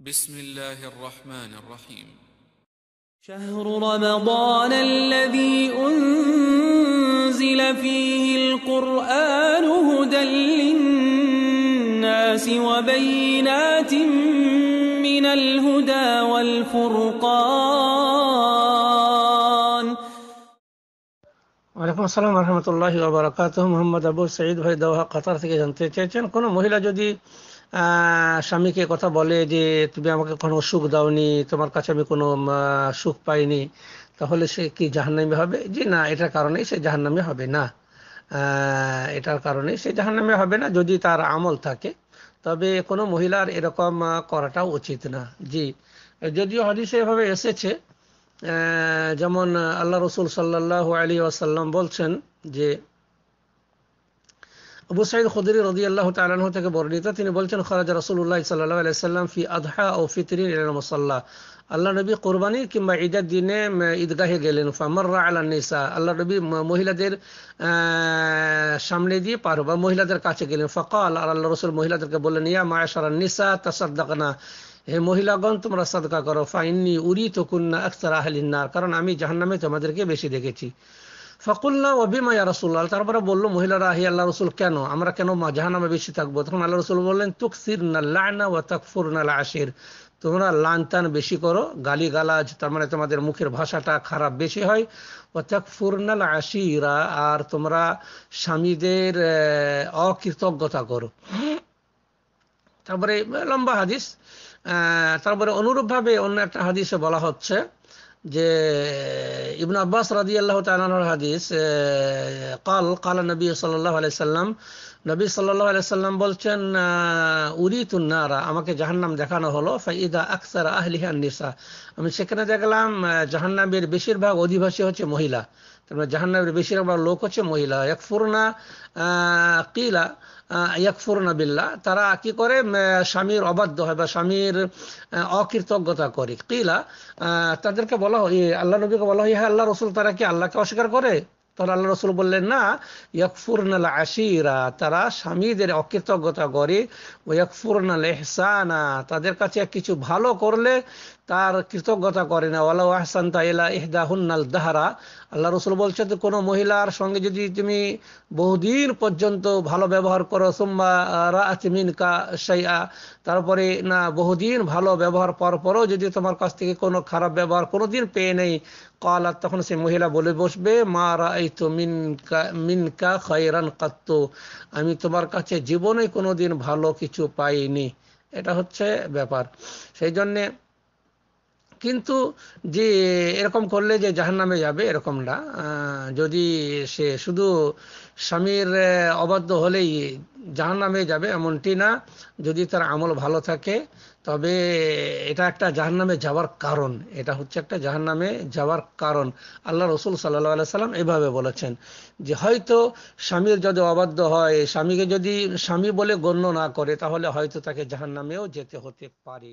بسم الله الرحمن الرحيم شهر رمضان الذي أنزل فيه القرآن هدى للناس وبينات من الهدى والفرقان وعليكم السلام ورحمة الله وبركاته محمد أبو سعيد بهي دوها قطر تكي جنتي تيتين كنا مهلا جدي স্বামীকে কথা বলে যে তুমি আমাকে কোনো সুখ দাওনি তোমার কাছে আমি কোনো সুখ পাইনি তাহলে সে কি জাহান্নামি হবে যে না এটার কারণেই সে জাহান্নামি হবে না এটার কারণে সে জাহান্নামি হবে না যদি তার আমল থাকে তবে কোনো মহিলার এরকম করাটাও উচিত না জি যদিও হদিসে এভাবে এসেছে যেমন আল্লাহ রসুল সাল্লাহ আলী আসাল্লাম বলছেন যে আবু সাইদ খুদরি রদি আল্লাহ তালাহ থেকে বর্ণিত তিনি বলছেন খরাজ রসুল্লাহ সাল্লাহ আলাইসাল্লাম ফি আধহা ও ফিতরিন ইলাল আল্লাহ নবী কোরবানির কিংবা ঈদের দিনে ঈদগাহে গেলেন ফামর্রা আলান নিসা আল্লাহ নবী মহিলাদের সামনে দিয়ে পার বা মহিলাদের কাছে গেলেন ফকাল আর আল্লাহ রসুল মহিলাদেরকে বললেন ইয়া মায়াসারান নিসা তাসাদ্দাকনা হে মহিলাগণ তোমরা সাদকা করো ফাইন্নি উরি তো কুন্না আখতার আহলিন কারণ আমি জাহান্নামে তোমাদেরকে বেশি দেখেছি ফকুল্লা অবিমা ইয়া রসুল্লাহ তারপরে বললো মহিলারা হি আল্লাহ রসুল কেন আমরা কেন জাহানামে বেশি থাকবো তখন আল্লাহ রসুল বললেন তুকসির না লানা ও তাকফুর না আশির তোমরা লানতান বেশি করো গালি গালাজ তার মানে তোমাদের মুখের ভাষাটা খারাপ বেশি হয় ও তাকফুরনাল আশিরা আর তোমরা স্বামীদের অকৃতজ্ঞতা করো তারপরে লম্বা হাদিস তারপরে অনুরূপভাবে অন্য একটা হাদিসে বলা হচ্ছে যে ইবন আব্বাস রাজি আল্লাহ তালানোর হাদিস কাল কাল নবী সাল্লাহ আলাইসাল্লাম নবী সাল্লাহ আলাইসাল্লাম বলছেন উরি তুন্নারা আমাকে জাহান্নাম দেখানো হলো ফাইদা আকসার আহলিহান নিসা আমি সেখানে দেখলাম জাহান্নামের বেশিরভাগ অধিবাসী হচ্ছে মহিলা তারপরে জাহান্নামের বেশিরভাগ লোক হচ্ছে মহিলা ইয়াকফুরনা কিলা বিল্লা তারা কি করে স্বামীর অবাধ্য হয় বা স্বামীর অকৃতজ্ঞতা করে কিলা তাদেরকে বলা হয় আল্লাহ নবীকে বলা হয় হ্যাঁ আল্লাহ রসুল তারা কি আল্লাহকে অস্বীকার করে তখন আল্লাহ রসুল বললেন না ইয়কফুরনাল আশিরা তারা স্বামীদের অকৃতজ্ঞতা করে ও ইয়কফুরনাল এহসানা তাদের কাছে কিছু ভালো করলে তার কৃতজ্ঞতা করে না ওয়ালা আহসান এলা এহদা হুন্নাল দাহারা আল্লাহ রসুল বলছে যে কোনো মহিলার সঙ্গে যদি তুমি বহুদিন পর্যন্ত ভালো ব্যবহার করো সুম্মা রামিন কা সাইয়া তারপরে না বহুদিন ভালো ব্যবহার পাওয়ার পরেও যদি তোমার কাছ থেকে কোনো খারাপ ব্যবহার কোনো দিন পেয়ে নেই কলার তখন সে মহিলা বলে বসবে মা রা রাইতু মিনকা মিনকা খয়রান আমি তোমার কাছে জীবনে কোনো দিন ভালো কিছু পাইনি এটা হচ্ছে ব্যাপার সেই জন্যে কিন্তু যে এরকম করলে যে জাহান নামে যাবে এরকম না যদি সে শুধু স্বামীর অবাধ্য হলেই জাহান নামে যাবে এমনটি না যদি তার আমল ভালো থাকে তবে এটা একটা জাহান নামে যাওয়ার কারণ এটা হচ্ছে একটা জাহান নামে যাওয়ার কারণ আল্লাহ রসুল সাল্লাহ আলাই সাল্লাম এভাবে বলেছেন যে হয়তো স্বামীর যদি অবাধ্য হয় স্বামীকে যদি স্বামী বলে গণ্য না করে তাহলে হয়তো তাকে জাহান নামেও যেতে হতে পারে